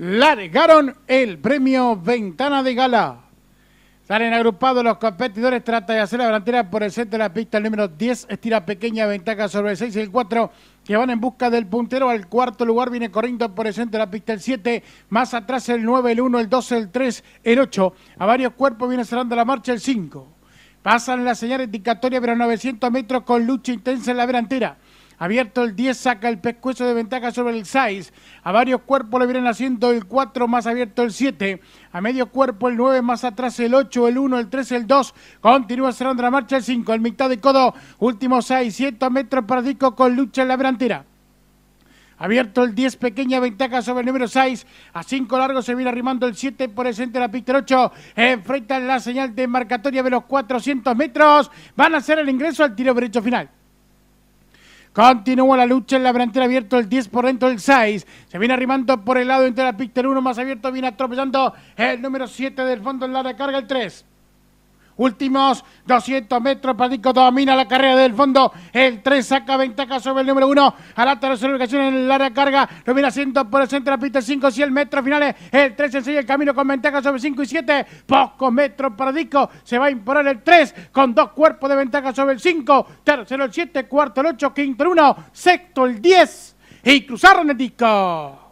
largaron el premio Ventana de Gala. Salen agrupados los competidores, trata de hacer la delantera por el centro de la pista, el número 10 estira pequeña ventaja sobre el 6 y el 4 que van en busca del puntero. Al cuarto lugar viene corriendo por el centro de la pista el 7, más atrás el 9, el 1, el 2 el 3, el 8. A varios cuerpos viene cerrando la marcha el 5. Pasan la señal indicatoria, pero 900 metros con lucha intensa en la delantera. Abierto el 10, saca el pescuezo de ventaja sobre el 6. A varios cuerpos le vienen haciendo el 4, más abierto el 7. A medio cuerpo el 9, más atrás el 8, el 1, el 3, el 2. Continúa cerrando la marcha el 5, el mitad de codo. Último 6, 600 metros para Disco con lucha en la delantera. Abierto el 10, pequeña ventaja sobre el número 6. A 5 largos se viene arrimando el 7 por el centro de la pista 8. Enfrentan la señal de marcatoria de los 400 metros. Van a hacer el ingreso al tiro derecho final. Continúa la lucha en la delantera abierto el 10 por dentro el 6. Se viene arrimando por el lado entre la pista 1 más abierto. Viene atropellando el número 7 del fondo en la recarga el 3. Últimos 200 metros, disco, domina la carrera del fondo. El 3 saca ventaja sobre el número 1. A la tercera en el área de carga. Lo viene haciendo por el centro de la pista 5, el metro finales. El 3 enseña el camino con ventaja sobre 5 y 7. Pocos metros para Dico. Se va a imponer el 3 con dos cuerpos de ventaja sobre el 5. Tercero el 7, cuarto el 8, quinto el 1, sexto el 10. Y cruzaron el disco.